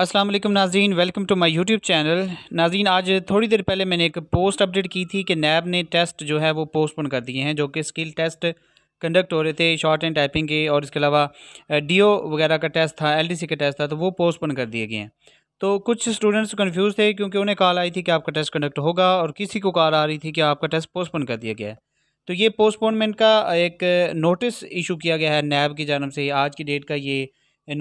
अस्सलाम वालेकुम Nazeen welcome to my YouTube channel Nazeen आज थोड़ी देर पहले मैंने एक पोस्ट अपडेट की थी कि नैब ने टेस्ट जो है वो पोस्टपोन कर दिए हैं जो कि स्किल टेस्ट कंडक्ट हो रहे थे शॉर्ट एंड टाइपिंग के और इसके अलावा डीओ वगैरह का टेस्ट था एलडीसी का टेस्ट था तो वो पोस्टपोन कर दिए गए हैं तो कुछ स्टूडेंट्स कन्फ्यूज़ थे क्योंकि उन्हें कॉल आई थी कि आपका टेस्ट कंडक्ट होगा और किसी को कॉल आ रही थी कि आपका टेस्ट पोस्टपोन कर दिया गया है तो ये पोस्टपोनमेंट का एक नोटिस इशू किया गया है नैब की जानब से आज की डेट का ये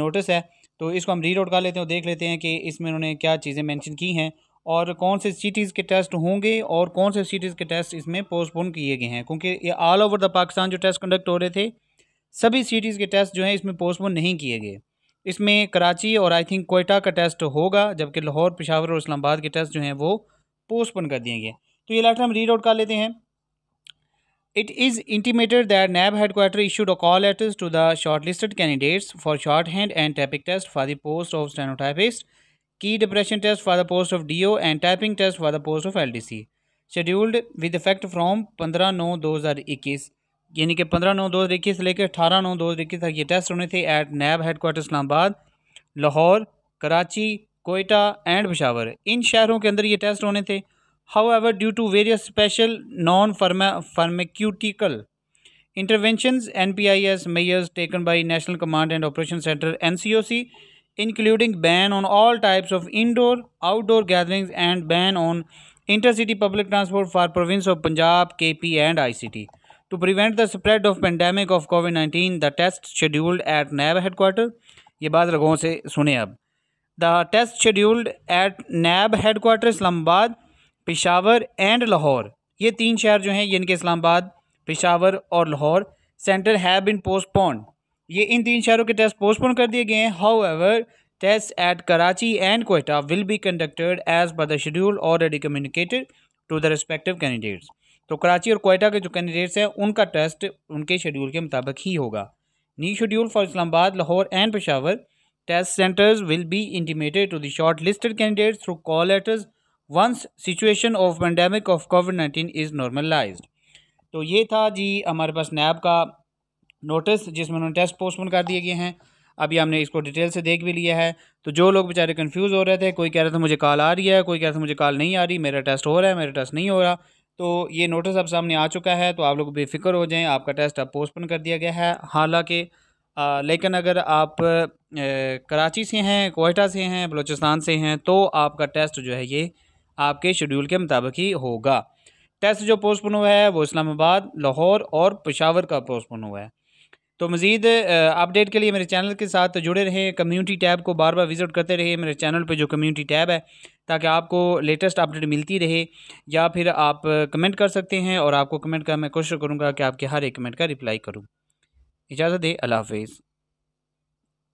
नोटिस है तो इसको हम रीड आउट कर लेते हैं और देख लेते हैं कि इसमें उन्होंने क्या चीज़ें मैंशन की हैं और कौन से सिटीज़ के टेस्ट होंगे और कौन से सिटीज़ के टेस्ट इसमें पोस्टपोन किए गए हैं क्योंकि ये ऑल ओवर द पाकिस्तान जो टेस्ट कंडक्ट हो रहे थे सभी सिटीज़ के टेस्ट जो हैं इसमें पोस्टपोन नहीं किए गए इसमें कराची और आई थिंक कोयटा का टेस्ट होगा जबकि लाहौर पिशावर और इस्लामाबाद के टेस्ट जो हैं वो पोस्टपोन कर दिए गए तो ये लेटर हम रीड आउट कर लेते हैं It is intimated that NAB headquarters issued a call letters to the shortlisted candidates for shorthand and typing test for the post of stenotypist, key depression test for the post of DO and typing test for the post of LDC. scheduled with effect from 15 9 दो यानी कि 15 9 2021 से लेकर 18 9 2021 तक ये test होने थे at NAB headquarter Islamabad Lahore Karachi Quetta and Peshawar इन शहरों के अंदर ये टेस्ट होने थे However, due to various special non-pharmaceutical interventions, NPIS measures taken by National Command and Operation Center NCOC, including ban on all types of indoor, outdoor gatherings and ban on intercity public transport for province of Punjab, KP and ICT. To prevent the spread of pandemic of COVID-19, the test scheduled at NAB headquarters. ये बात लोगों से सुने अब the test scheduled at Peshawar and Lahore ये तीन शहर जो हैं यानी कि इस्लामाबाद पिशावर और Lahore center have been postponed ये इन तीन शहरों के टेस्ट पोस्टपोन कर दिए गए हैं however test at Karachi and Quetta will be conducted as per the schedule already communicated to the respective candidates तो कराची और कोयटा के जो कैंडिडेट्स हैं उनका टेस्ट उनके शेड्यूल के मुताबिक ही होगा new schedule for Islamabad Lahore and Peshawar test centers will be intimated to the shortlisted candidates through call letters once situation of pandemic of Covid nineteen is normalize तो ये था जी हमारे पास नैब का नोटिस जिसमें उन्होंने टेस्ट पोस्टपोन कर दिए गए हैं अभी हमने इसको डिटेल से देख भी लिया है तो जो लोग बेचारे कन्फ्यूज़ हो रहे थे कोई कह रहा था मुझे कॉल आ रही है कोई कह रहा था मुझे कॉल नहीं आ रही मेरा टेस्ट हो रहा है मेरा टेस्ट नहीं हो रहा तो ये नोटिस अब सामने आ चुका है तो आप लोग बेफिक्र हो जाएं आपका टेस्ट अब पोस्टपोन कर दिया गया है हालाँकि लेकिन अगर आप ए, कराची से हैं कोयटा से हैं बलोचिस्तान से हैं तो आपका टेस्ट जो है ये आपके शेड्यूल के मुताबिक ही होगा टेस्ट जो पोस्टपोन हुआ है वो इस्लामाबाद लाहौर और पेशावर का पोस्टपोन हुआ है तो मज़ीद अपडेट के लिए मेरे चैनल के साथ जुड़े रहें कम्युनिटी टैब को बार बार विज़िट करते रहे मेरे चैनल पे जो कम्युनिटी टैब है ताकि आपको लेटेस्ट अपडेट मिलती रहे या फिर आप कमेंट कर सकते हैं और आपको कमेंट का मैं कोशिश करूँगा कि आपके हर एक कमेंट का रिप्लाई करूँ इजाज़त दे अल्लाह हाफिज़